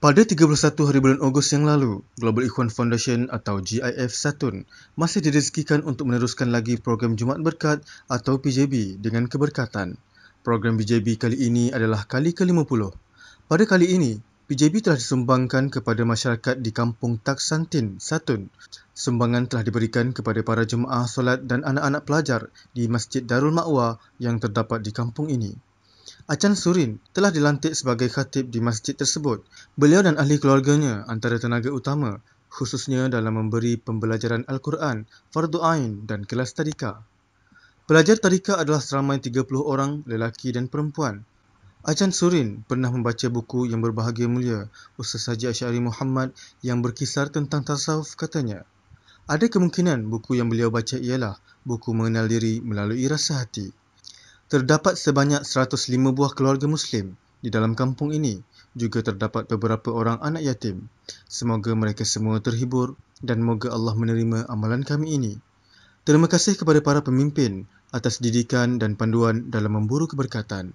Pada 31 hari bulan Ogos yang lalu, Global Ikhwan Foundation atau GIF Satun masih direzekikan untuk meneruskan lagi program Jumaat Berkat atau PJB dengan keberkatan. Program PJB kali ini adalah kali ke-50. Pada kali ini, PJB telah disumbangkan kepada masyarakat di Kampung Taksantin, Satun. Sumbangan telah diberikan kepada para jemaah solat dan anak-anak pelajar di Masjid Darul Ma'wa yang terdapat di kampung ini. Achan Surin telah dilantik sebagai khatib di masjid tersebut. Beliau dan ahli keluarganya antara tenaga utama khususnya dalam memberi pembelajaran Al-Quran, Fardu Ain dan kelas tarika. Pelajar tarika adalah seramai 30 orang lelaki dan perempuan. Achan Surin pernah membaca buku yang berbahagia mulia Ustaz Haji Asyari Muhammad yang berkisar tentang tasawuf katanya. Ada kemungkinan buku yang beliau baca ialah buku mengenal diri melalui rasa hati. Terdapat sebanyak 105 buah keluarga Muslim di dalam kampung ini. Juga terdapat beberapa orang anak yatim. Semoga mereka semua terhibur dan moga Allah menerima amalan kami ini. Terima kasih kepada para pemimpin atas didikan dan panduan dalam memburu keberkatan.